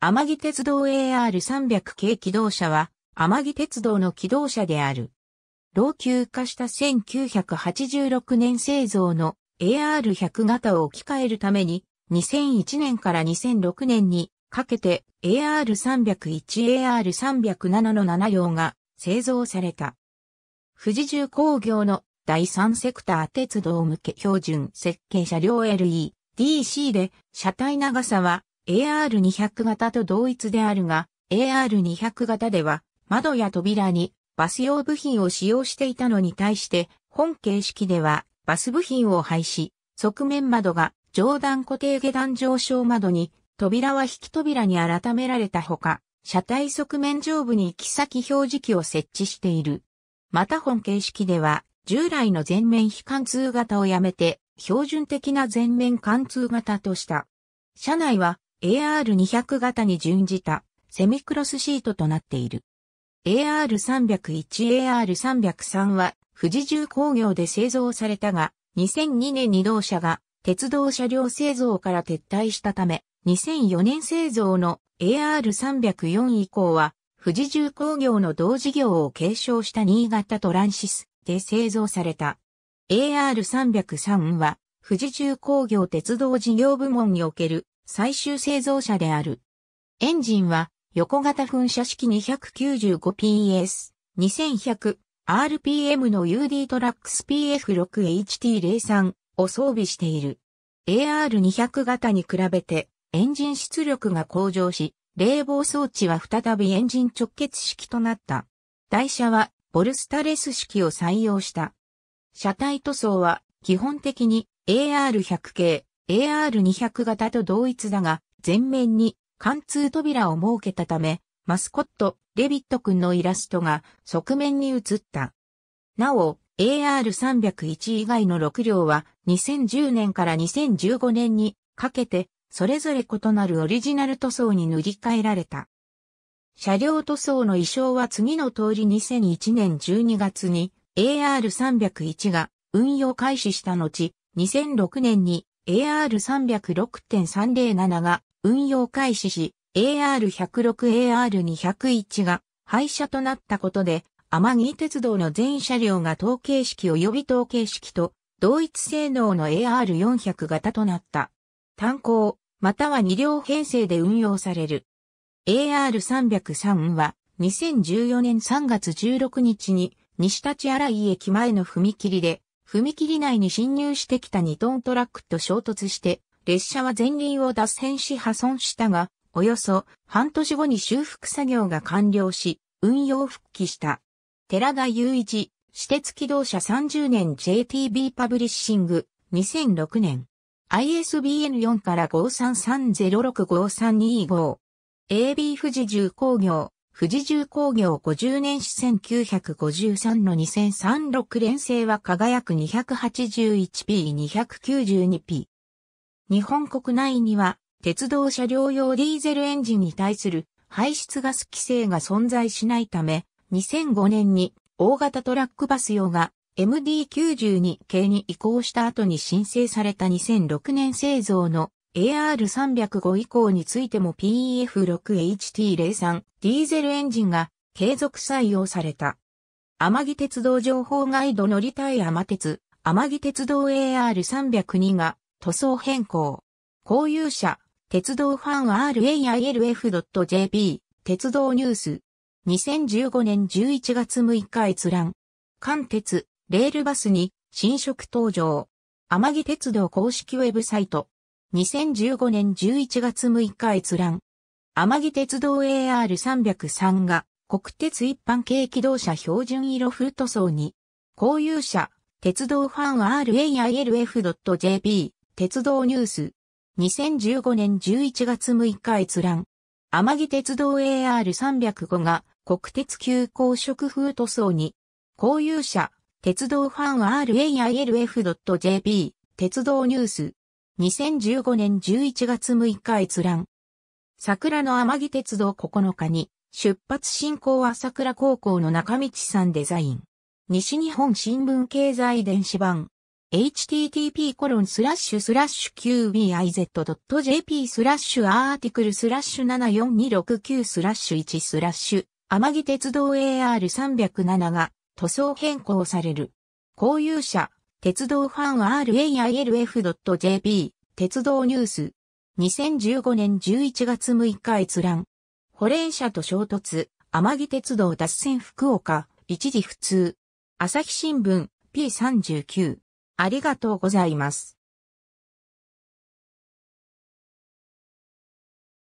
天城鉄道 AR300 系機動車は、天城鉄道の機動車である。老朽化した1986年製造の AR100 型を置き換えるために、2001年から2006年にかけて AR301、AR307 の7両が製造された。富士重工業の第3セクター鉄道向け標準設計車両 LE、DC で車体長さは AR200 型と同一であるが、AR200 型では窓や扉にバス用部品を使用していたのに対して、本形式ではバス部品を廃止、側面窓が上段固定下段上昇窓に、扉は引き扉に改められたほか、車体側面上部に行き先表示器を設置している。また本形式では、従来の全面非貫通型をやめて、標準的な全面貫通型とした。車内は AR200 型に準じたセミクロスシートとなっている。AR301、AR303 は富士重工業で製造されたが、2002年に同社が鉄道車両製造から撤退したため、2004年製造の AR304 以降は、富士重工業の同事業を継承した新潟トランシスで製造された。AR303 は、富士重工業鉄道事業部門における最終製造車である。エンジンは横型噴射式 295PS、2100RPM の UD トラックス PF6HT03 を装備している。AR200 型に比べてエンジン出力が向上し、冷房装置は再びエンジン直結式となった。台車はボルスタレス式を採用した。車体塗装は基本的に AR100 系 AR200 型と同一だが、前面に貫通扉を設けたため、マスコット、レビット君のイラストが側面に映った。なお、AR301 以外の6両は2010年から2015年にかけて、それぞれ異なるオリジナル塗装に塗り替えられた。車両塗装の衣装は次の通り2001年12月に AR301 が運用開始した後、2006年に AR306.307 が運用開始し、AR106、AR201 が廃車となったことで、天城鉄道の全車両が統計式及び統計式と同一性能の AR400 型となった。単行、または2両編成で運用される。AR303 は2014年3月16日に西立荒井駅前の踏切で踏切内に侵入してきた2トントラックと衝突して、列車は前輪を脱線し破損したが、およそ半年後に修復作業が完了し、運用復帰した。寺田雄一、私鉄機動車30年 JTB パブリッシング、2006年。ISBN4 から5330653225。AB 富士重工業。富士重工業50年史1953の2036連星は輝く 281P292P。日本国内には鉄道車両用ディーゼルエンジンに対する排出ガス規制が存在しないため、2005年に大型トラックバス用が MD92 系に移行した後に申請された2006年製造の AR305 以降についても PEF6HT03 ディーゼルエンジンが継続採用された。天城鉄道情報ガイド乗りたい天鉄、天城鉄道 AR302 が塗装変更。公有者、鉄道ファン RA i LF.jp、鉄道ニュース。2015年11月6日閲覧。関鉄、レールバスに新色登場。天城鉄道公式ウェブサイト。2015年11月6日閲覧。天城鉄道 AR303 が国鉄一般軽機動車標準色フ塗ト層に、公有者、鉄道ファン RA i LF.jp、鉄道ニュース。2015年11月6日閲覧。天城鉄道 AR305 が国鉄急行色風塗装に、公有者、鉄道ファン RA i LF.jp、鉄道ニュース。2015年11月6日閲覧。桜の天城鉄道9日に、出発進行は桜高校の中道さんデザイン。西日本新聞経済電子版。http コロンスラッシュスラッシュ qbiz.jp スラッシュアーティクルスラッシュ74269スラッシュ1スラッシュ天城鉄道 AR307 が塗装変更される。公有者鉄道ファン railf.jp、鉄道ニュース。2015年11月6日閲覧。保冷車と衝突、天城鉄道脱線福岡、一時不通。朝日新聞、P39。ありがとうございます。